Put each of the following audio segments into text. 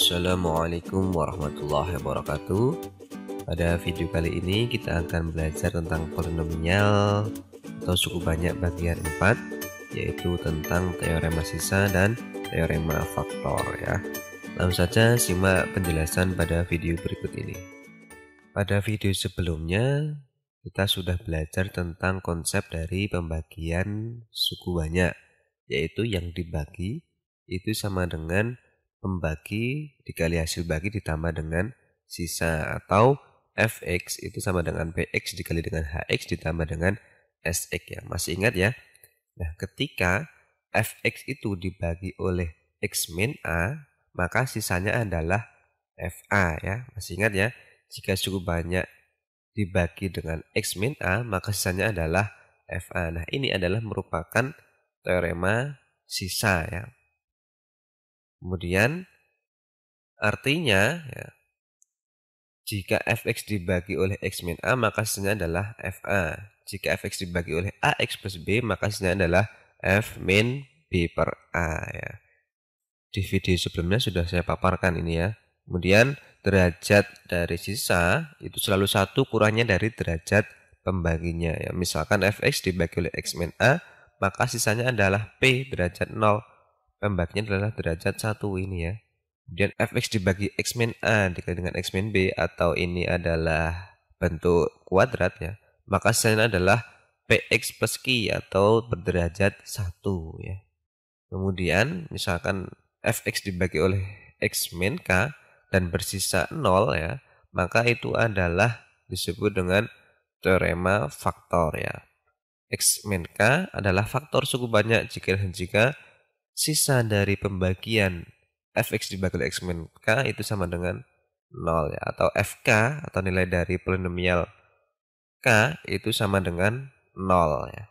Assalamualaikum warahmatullahi wabarakatuh Pada video kali ini kita akan belajar tentang polinomial atau suku banyak bagian 4 Yaitu tentang teorema sisa dan teorema faktor ya Langsung saja simak penjelasan pada video berikut ini Pada video sebelumnya kita sudah belajar tentang konsep dari pembagian suku banyak, yaitu yang dibagi itu sama dengan pembagi dikali hasil bagi ditambah dengan sisa atau fx itu sama dengan px dikali dengan hx ditambah dengan sx ya. Masih ingat ya? Nah, ketika fx itu dibagi oleh x min a, maka sisanya adalah fa ya. Masih ingat ya? Jika cukup banyak dibagi dengan x min a, maka sisanya adalah fa. Nah, ini adalah merupakan teorema sisa ya. Kemudian artinya ya, jika fx dibagi oleh x min a maka hasilnya adalah fa. Jika fx dibagi oleh ax plus b maka hasilnya adalah f min b per a ya. Di video sebelumnya sudah saya paparkan ini ya. Kemudian derajat dari sisa itu selalu satu kurangnya dari derajat pembaginya ya. Misalkan fx dibagi oleh x min a maka sisanya adalah p derajat 0 pembagiannya adalah derajat satu ini ya. Kemudian fx dibagi x min a dikali dengan x min b atau ini adalah bentuk kuadrat ya. Maka hasilnya adalah px plus q atau berderajat satu ya. Kemudian misalkan fx dibagi oleh x min k dan bersisa nol ya, maka itu adalah disebut dengan teorema faktor ya. X min K adalah faktor suku banyak jika dan jika sisa dari pembagian fx dibagi x min k itu sama dengan 0 ya atau fk atau nilai dari polinomial k itu sama dengan 0 ya.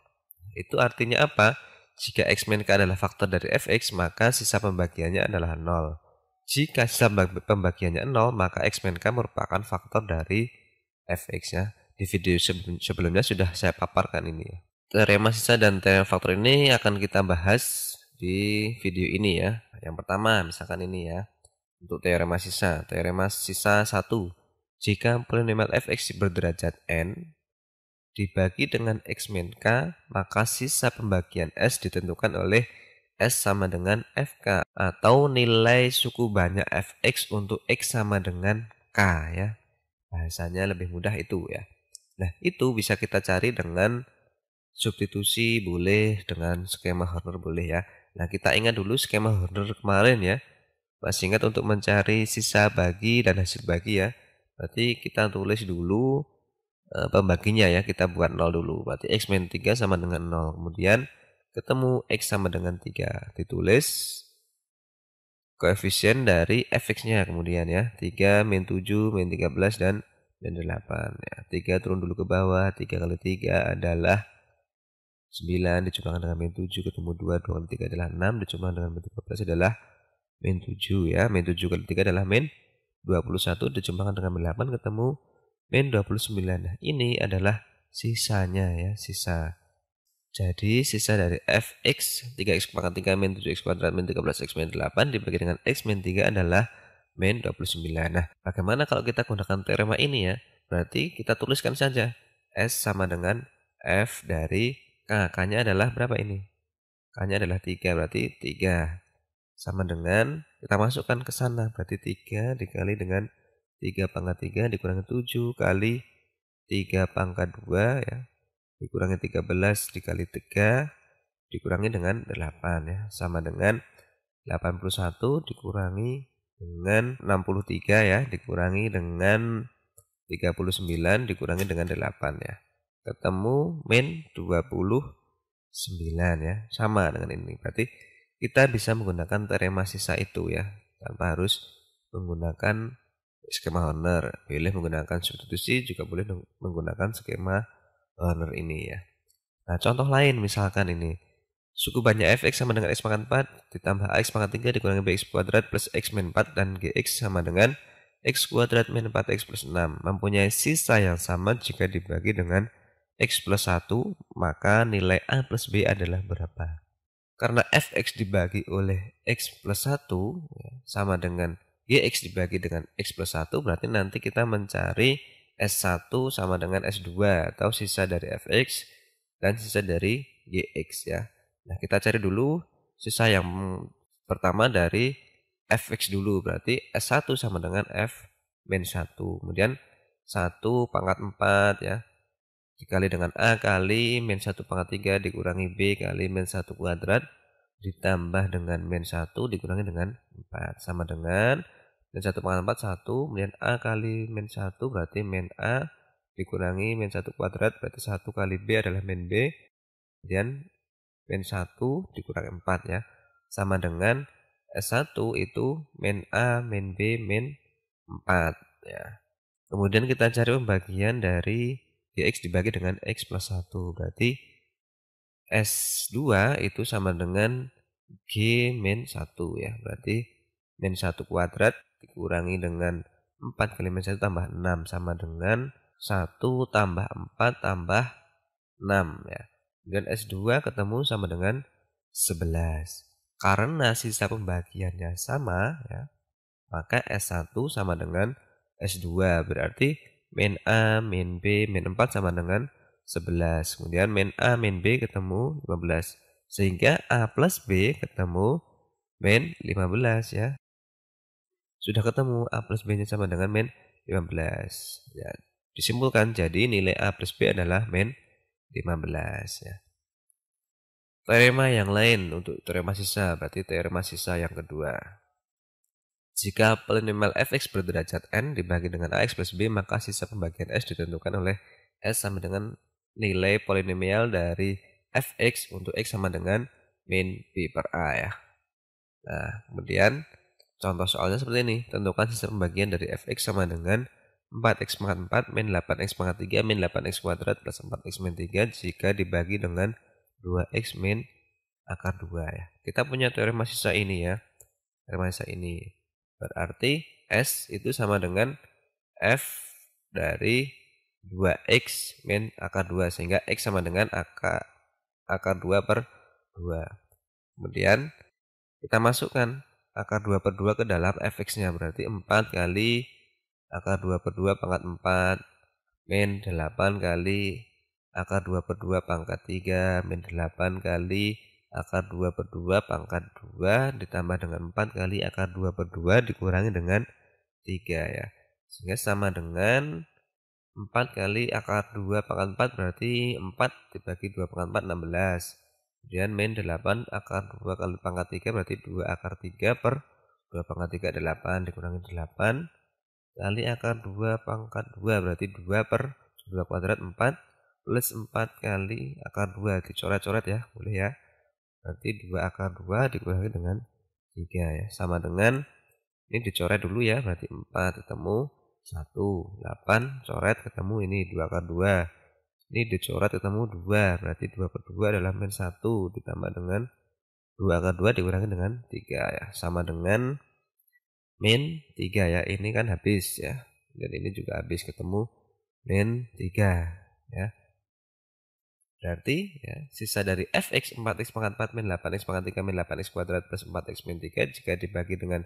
Itu artinya apa? Jika x min k adalah faktor dari fx maka sisa pembagiannya adalah 0. Jika sisa pembagiannya 0 maka x min k merupakan faktor dari fx ya. Di video sebelumnya sudah saya paparkan ini ya. Teorema sisa dan teorema faktor ini akan kita bahas di video ini ya. Yang pertama misalkan ini ya. Untuk teorema sisa, teorema sisa 1. Jika polinomial fx berderajat n dibagi dengan x min k, maka sisa pembagian s ditentukan oleh S sama dengan FK atau nilai suku banyak FX untuk X sama dengan K ya. Bahasanya lebih mudah itu ya. Nah itu bisa kita cari dengan substitusi boleh dengan skema Horner boleh ya. Nah, kita ingat dulu skema Horner kemarin ya. Masih ingat untuk mencari sisa bagi dan hasil bagi ya. Berarti kita tulis dulu e, pembaginya ya. Kita buat 0 dulu. Berarti X min 3 sama dengan 0. Kemudian ketemu X sama dengan 3. Ditulis koefisien dari fx-nya kemudian ya. 3 min 7 min 13 dan min 8 ya. 3 turun dulu ke bawah. 3 kali 3 adalah 9 dicombangkan dengan min 7 ketemu 2, 2 kali 3 adalah 6, dicombangkan dengan min 13 adalah min 7 ya. Min 7 kali 3 adalah min 21, dicombangkan dengan min 8 ketemu min 29. Nah, ini adalah sisanya ya, sisa. Jadi sisa dari fx 3x pangkat 3 min 7x kuadrat min 13x min 8 dibagi dengan x min 3 adalah min 29. Nah, bagaimana kalau kita gunakan teorema ini ya? Berarti kita tuliskan saja S sama dengan F dari K. K-nya adalah berapa ini? K-nya adalah 3, berarti 3. Sama dengan, kita masukkan ke sana, berarti 3 dikali dengan 3 pangkat 3 dikurangi 7 kali 3 pangkat 2 ya. Dikurangi 13 dikali 3 dikurangi dengan 8 ya. Sama dengan 81 dikurangi dengan 63 ya. Dikurangi dengan 39 dikurangi dengan 8 ya ketemu min 29 ya sama dengan ini berarti kita bisa menggunakan teorema sisa itu ya tanpa harus menggunakan skema honor boleh menggunakan substitusi juga boleh menggunakan skema honor ini ya nah contoh lain misalkan ini suku banyak fx sama dengan x pangkat 4 ditambah ax pangkat 3 dikurangi bx kuadrat plus x min 4 dan gx sama dengan x kuadrat min 4x plus 6 mempunyai sisa yang sama jika dibagi dengan X plus 1, maka nilai A plus B adalah berapa? Karena fx dibagi oleh x plus 1 ya, sama dengan yx dibagi dengan x plus 1, berarti nanti kita mencari S1 sama dengan S2 atau sisa dari fx dan sisa dari yx ya. Nah kita cari dulu sisa yang pertama dari fx dulu, berarti S1 sama dengan f min 1. Kemudian 1 pangkat 4 ya dikali dengan A kali min 1 pangkat 3 dikurangi B kali min 1 kuadrat ditambah dengan min 1 dikurangi dengan 4 sama dengan min 1 pangkat 4 1 kemudian A kali min 1 berarti min A dikurangi min 1 kuadrat berarti 1 kali B adalah min B kemudian min 1 dikurangi 4 ya sama dengan S1 itu min A min B min 4 ya kemudian kita cari pembagian dari dx ya, dibagi dengan x plus 1 berarti S2 itu sama dengan G min 1 ya berarti min 1 kuadrat dikurangi dengan 4 kali min 1 tambah 6 sama dengan 1 tambah 4 tambah 6 ya dan S2 ketemu sama dengan 11 karena sisa pembagiannya sama ya maka S1 sama dengan S2 berarti min A, min B, min 4 sama dengan 11. Kemudian min A, min B ketemu 15. Sehingga A plus B ketemu min 15 ya. Sudah ketemu A plus B-nya sama dengan min 15. Ya. Disimpulkan jadi nilai A plus B adalah min 15 ya. Teorema yang lain untuk teorema sisa berarti teorema sisa yang kedua. Jika polinomial fx berderajat n dibagi dengan ax plus b, maka sisa pembagian s ditentukan oleh s sama dengan nilai polinomial dari fx untuk x sama dengan min b per a ya. Nah, kemudian contoh soalnya seperti ini. Tentukan sisa pembagian dari fx sama dengan 4x pangkat 4 min 8x pangkat 3 min 8x kuadrat plus 4x min 3 jika dibagi dengan 2x min akar 2 ya. Kita punya teorema sisa ini ya. Teorema sisa ini. Berarti S itu sama dengan F dari 2X min akar 2. Sehingga X sama dengan akar, akar 2 per 2. Kemudian kita masukkan akar 2 per 2 ke dalam fx-nya. Berarti 4 kali akar 2 per 2 pangkat 4 min 8 kali akar 2 per 2 pangkat 3 min 8 kali akar 2 per 2 pangkat 2 ditambah dengan 4 kali akar 2 per 2 dikurangi dengan 3 ya. Sehingga sama dengan 4 kali akar 2 pangkat 4 berarti 4 dibagi 2 pangkat 4 16. Kemudian main 8 akar 2 kali pangkat 3 berarti 2 akar 3 per 2 pangkat 3 8 dikurangi 8 kali akar 2 pangkat 2 berarti 2 per 2 kuadrat 4 plus 4 kali akar 2 dicoret-coret ya boleh ya Nanti 2 akar 2 dikurangi dengan 3 ya. Sama dengan ini dicoret dulu ya berarti 4 ketemu 1. 8 coret ketemu ini 2 akar 2. Ini dicoret ketemu 2. Berarti 2 per 2 adalah min 1 ditambah dengan 2 akar 2 dikurangi dengan 3 ya. Sama dengan min 3 ya. Ini kan habis ya. Dan ini juga habis ketemu min 3 ya. Berarti ya, sisa dari fx 4x pangkat 4 min 8x pangkat 3 min 8x kuadrat plus 4x min 3 jika dibagi dengan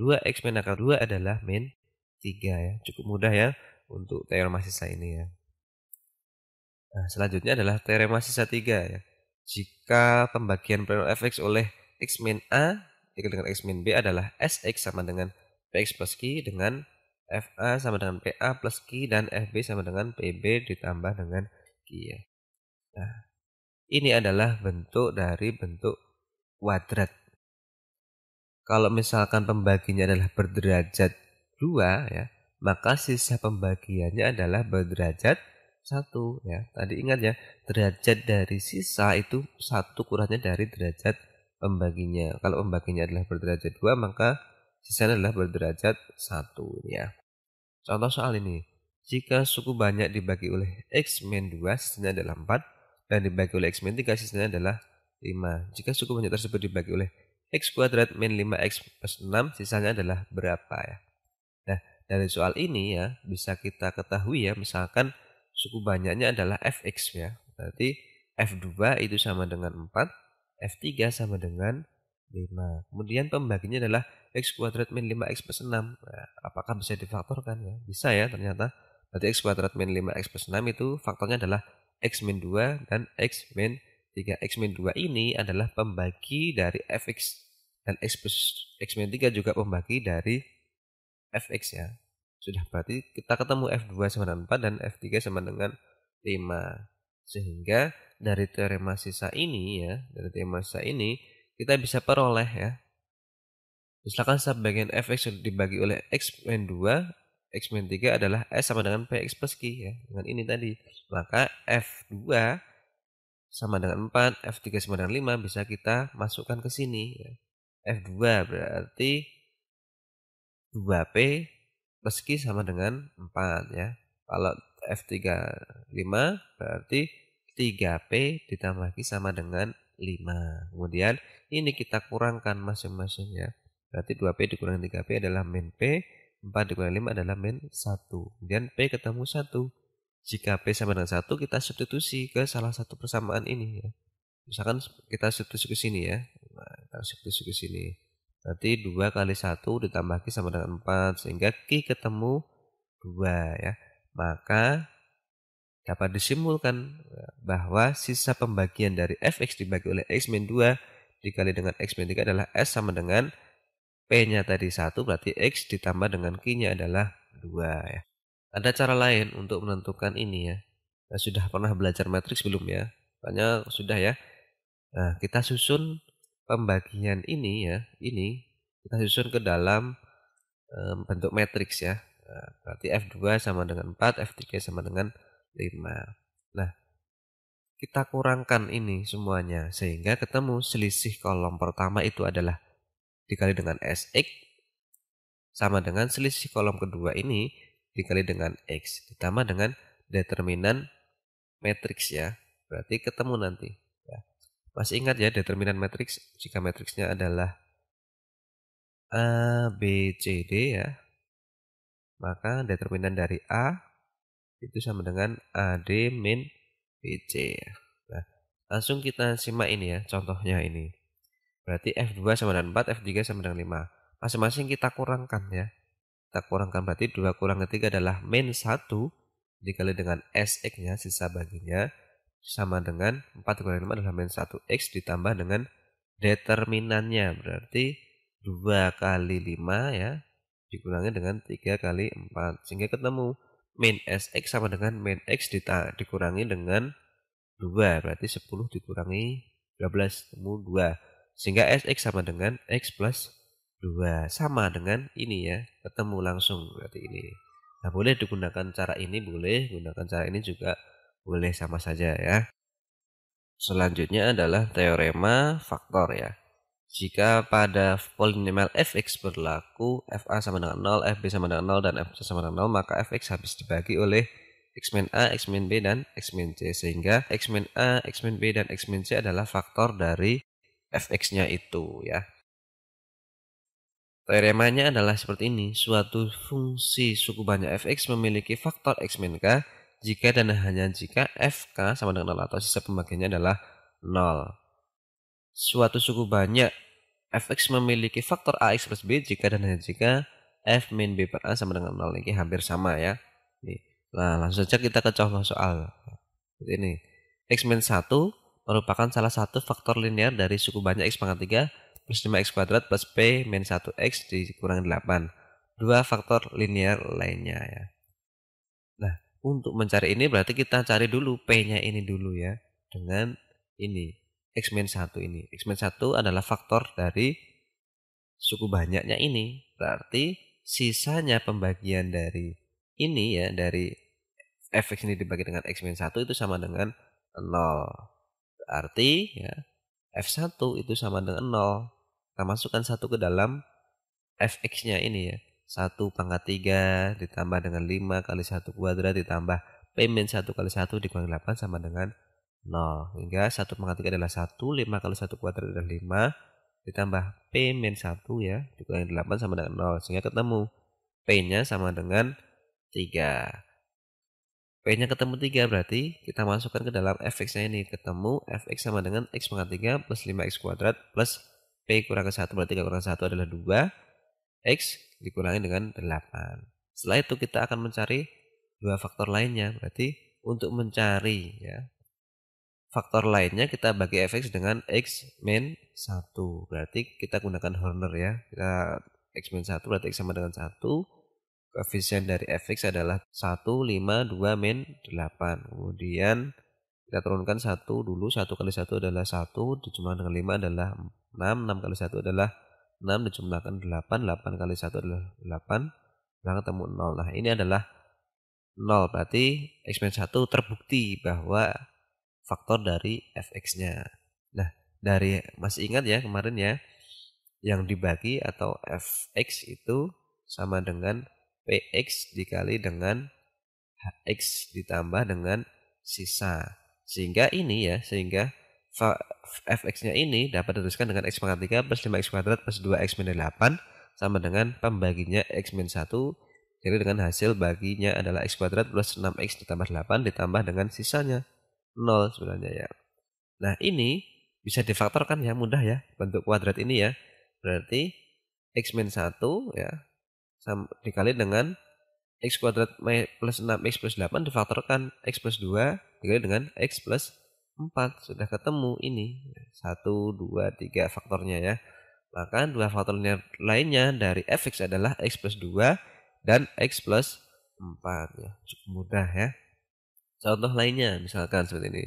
2x min akar 2 adalah min 3 ya. Cukup mudah ya untuk teorema sisa ini ya. Nah, selanjutnya adalah teorema sisa 3 ya. Jika pembagian plano fx oleh x min a dikali dengan x min b adalah sx sama dengan px plus q dengan fa sama dengan pa plus q dan fb sama dengan pb ditambah dengan q ya. Nah, ini adalah bentuk dari bentuk kuadrat. Kalau misalkan pembaginya adalah berderajat 2 ya, maka sisa pembagiannya adalah berderajat 1 ya. Tadi ingat ya, derajat dari sisa itu satu kurangnya dari derajat pembaginya. Kalau pembaginya adalah berderajat 2, maka sisanya adalah berderajat 1 ya. Contoh soal ini, jika suku banyak dibagi oleh X min 2, sisanya adalah 4, dan dibagi oleh X min 3 sisanya adalah 5. Jika suku banyak tersebut dibagi oleh X kuadrat min 5X plus 6 sisanya adalah berapa ya. Nah dari soal ini ya bisa kita ketahui ya misalkan suku banyaknya adalah Fx ya. Berarti F2 itu sama dengan 4, F3 sama dengan 5. Kemudian pembaginya adalah X kuadrat min 5X plus 6. Nah, apakah bisa difaktorkan ya? Bisa ya ternyata. Berarti X kuadrat min 5X plus 6 itu faktornya adalah X-Men 2 dan X-Men 3. X-Men 2 ini adalah pembagi dari FX dan X-Men 3 juga pembagi dari FX ya. Sudah berarti kita ketemu F2 sama dengan 4 dan F3 sama dengan 5. Sehingga dari teorema sisa ini ya, dari teorema sisa ini kita bisa peroleh ya. Misalkan sebagian FX dibagi oleh X-Men 2 X min 3 adalah S sama dengan PX plus Q ya. Dengan ini tadi. Maka F2 sama dengan 4, F3 sama dengan 5 bisa kita masukkan ke sini. Ya. F2 berarti 2P plus Q sama dengan 4 ya. Kalau F3 5 berarti 3P ditambah Q sama dengan 5. Kemudian ini kita kurangkan masing-masing ya. Berarti 2P dikurangi 3P adalah min P 4 dikurangi 5 adalah min 1. Kemudian P ketemu 1. Jika P sama dengan 1, kita substitusi ke salah satu persamaan ini. Ya. Misalkan kita substitusi ke sini ya. Nah, kita substitusi ke sini. Nanti 2 kali 1 ditambah Q sama dengan 4. Sehingga Q ketemu 2 ya. Maka dapat disimpulkan bahwa sisa pembagian dari fx dibagi oleh x min 2 dikali dengan x min 3 adalah s sama dengan P-nya tadi satu berarti X ditambah dengan Q-nya adalah 2 ya. Ada cara lain untuk menentukan ini ya. Nah, sudah pernah belajar matriks belum ya? Tanya sudah ya. Nah, kita susun pembagian ini ya, ini kita susun ke dalam um, bentuk matriks ya. Nah, berarti F2 sama dengan 4, F3 sama dengan 5. Nah, kita kurangkan ini semuanya sehingga ketemu selisih kolom pertama itu adalah dikali dengan SX sama dengan selisih kolom kedua ini dikali dengan X ditambah dengan determinan matriks ya. Berarti ketemu nanti. Ya. Masih ingat ya determinan matriks jika matriksnya adalah A, B, C, D ya. Maka determinan dari A itu sama dengan AD min BC ya. Nah, langsung kita simak ini ya contohnya ini. Berarti F2 sama dengan 4, F3 sama dengan 5. Masing-masing kita kurangkan ya. Kita kurangkan berarti 2 kurang ketiga 3 adalah min 1 dikali dengan SX-nya, sisa baginya. Sama dengan 4 kurang 5 adalah min 1X ditambah dengan determinannya. Berarti 2 kali 5 ya dikurangi dengan 3 kali 4. Sehingga ketemu min SX sama dengan min X dikurangi dengan 2. Berarti 10 dikurangi 12 ketemu 2. Sehingga SX sama dengan X plus 2. Sama dengan ini ya, ketemu langsung berarti ini. Nah, boleh digunakan cara ini, boleh gunakan cara ini juga boleh sama saja ya. Selanjutnya adalah teorema faktor ya. Jika pada polinomial fx berlaku fa sama dengan 0, fb sama dengan 0, dan fc sama dengan 0, maka fx habis dibagi oleh x min a, x min b, dan x min c. Sehingga x min a, x min b, dan x min c adalah faktor dari fx-nya itu ya. Teoremanya adalah seperti ini. Suatu fungsi suku banyak fx memiliki faktor x min k jika dan hanya jika fk sama dengan 0 atau sisa pembagiannya adalah 0. Suatu suku banyak fx memiliki faktor ax plus b jika dan hanya jika f min b per a sama dengan 0. Ini hampir sama ya. Nah langsung saja kita ke contoh soal. Ini x min 1 merupakan salah satu faktor linear dari suku banyak x pangkat 3 plus 5x kuadrat plus p minus 1x dikurang 8. Dua faktor linear lainnya ya. Nah, untuk mencari ini berarti kita cari dulu p-nya ini dulu ya dengan ini x minus 1 ini. x minus 1 adalah faktor dari suku banyaknya ini. Berarti sisanya pembagian dari ini ya dari fx ini dibagi dengan x minus 1 itu sama dengan 0. Berarti ya, F1 itu sama dengan 0. Kita masukkan satu ke dalam fx-nya ini ya. 1 pangkat 3 ditambah dengan 5 kali 1 kuadrat ditambah P min 1 kali 1 dikurangi 8 sama dengan 0. Hingga 1 pangkat 3 adalah 1, 5 kali 1 kuadrat adalah 5, ditambah P min 1 ya, dikurangi 8 sama dengan 0. Sehingga ketemu P-nya sama dengan 3. P-nya ketemu 3 berarti kita masukkan ke dalam fx-nya ini. Ketemu fx sama dengan x pangkat 3 plus 5x kuadrat plus P kurang ke 1 berarti 3 kurang 1 adalah 2. X dikurangi dengan 8. Setelah itu kita akan mencari dua faktor lainnya. Berarti untuk mencari ya faktor lainnya kita bagi fx dengan x min 1. Berarti kita gunakan Horner ya. Kita x min 1 berarti x sama dengan 1 koefisien dari fx adalah 1, 5, 2, min 8. Kemudian kita turunkan 1 dulu, 1 kali 1 adalah 1, dijumlahkan dengan 5 adalah 6, 6 kali 1 adalah 6, dijumlahkan 8, 8 kali 1 adalah 8, nah ketemu 0. Nah ini adalah 0, berarti eksperimen 1 terbukti bahwa faktor dari fx-nya. Nah dari masih ingat ya kemarin ya, yang dibagi atau fx itu sama dengan PX dikali dengan HX ditambah dengan sisa. Sehingga ini ya, sehingga fx-nya ini dapat dituliskan dengan x pangkat 3 plus 5x kuadrat plus 2x minus 8 sama dengan pembaginya x minus 1 jadi dengan hasil baginya adalah x kuadrat plus 6x ditambah 8 ditambah dengan sisanya 0 sebenarnya ya. Nah ini bisa difaktorkan ya mudah ya bentuk kuadrat ini ya. Berarti x minus 1 ya sama, dikali dengan x kuadrat plus 6x plus 8 difaktorkan x plus 2 dikali dengan x plus 4 sudah ketemu ini 1, 2, 3 faktornya ya maka dua faktornya lainnya dari fx adalah x plus 2 dan x plus 4 ya cukup mudah ya contoh lainnya misalkan seperti ini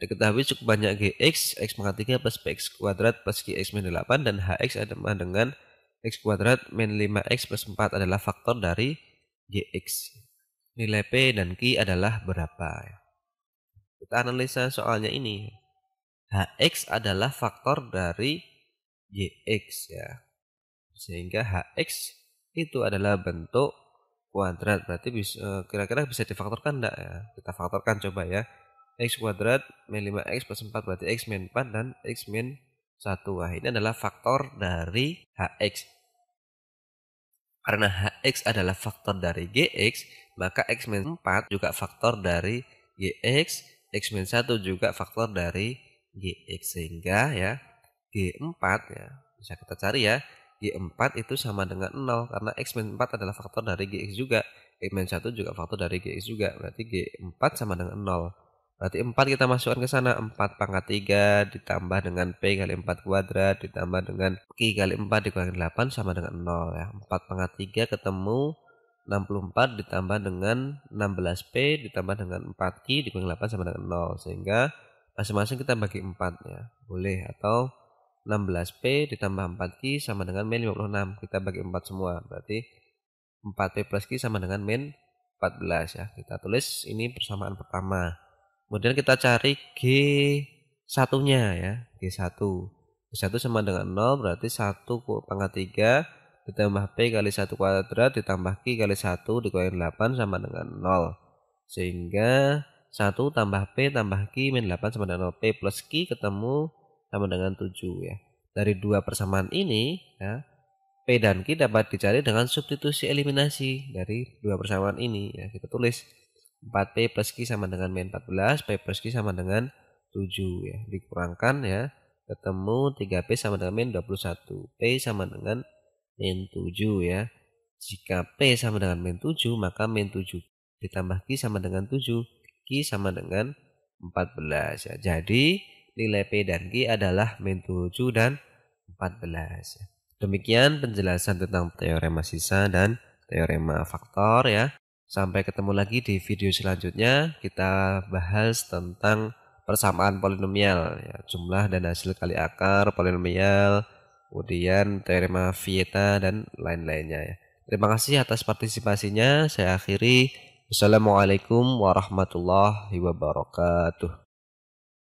diketahui cukup banyak gx x pangkat 3 plus px kuadrat plus gx minus 8 dan hx ada dengan X kuadrat min 5X plus 4 adalah faktor dari JX. Nilai P dan Q adalah berapa? Kita analisa soalnya ini. HX adalah faktor dari JX ya. Sehingga HX itu adalah bentuk kuadrat. Berarti eh, kira-kira bisa, difaktorkan enggak ya? Kita faktorkan coba ya. X kuadrat min 5X plus 4 berarti X min 4 dan X min satu Wah ini adalah faktor dari HX. Karena HX adalah faktor dari GX, maka X min 4 juga faktor dari GX, X min 1 juga faktor dari GX. Sehingga ya G4 ya, bisa kita cari ya, G4 itu sama dengan 0 karena X min 4 adalah faktor dari GX juga. X min 1 juga faktor dari GX juga. Berarti G4 sama dengan 0. Berarti 4 kita masukkan ke sana. 4 pangkat 3 ditambah dengan P kali 4 kuadrat ditambah dengan Q kali 4 dikurangi 8 sama dengan 0 ya. 4 pangkat 3 ketemu 64 ditambah dengan 16P ditambah dengan 4Q dikurangi 8 sama dengan 0. Sehingga masing-masing kita bagi 4 ya. Boleh atau 16P ditambah 4Q sama dengan min 56. Kita bagi 4 semua. Berarti 4P plus Q sama dengan min 14 ya. Kita tulis ini persamaan pertama. Kemudian kita cari G satunya ya, G1. G1 sama dengan 0 berarti 1 pangkat 3 ditambah P kali 1 kuadrat ditambah Q kali 1 dikurangi 8 sama dengan 0. Sehingga 1 tambah P tambah Q min 8 sama dengan 0. P plus Q ketemu sama dengan 7 ya. Dari dua persamaan ini ya, P dan Q dapat dicari dengan substitusi eliminasi dari dua persamaan ini ya kita tulis 4P plus Q sama dengan min 14, P plus Q sama dengan 7 ya. Dikurangkan ya, ketemu 3P sama dengan min 21, P sama dengan min 7 ya. Jika P sama dengan min 7, maka min 7 ditambah Q sama dengan 7, Q sama dengan 14 ya. Jadi nilai P dan Q adalah min 7 dan 14 ya. Demikian penjelasan tentang teorema sisa dan teorema faktor ya. Sampai ketemu lagi di video selanjutnya. Kita bahas tentang persamaan polinomial, ya, jumlah dan hasil kali akar polinomial, kemudian terima Vieta dan lain-lainnya ya. Terima kasih atas partisipasinya. Saya akhiri. Wassalamualaikum warahmatullahi wabarakatuh.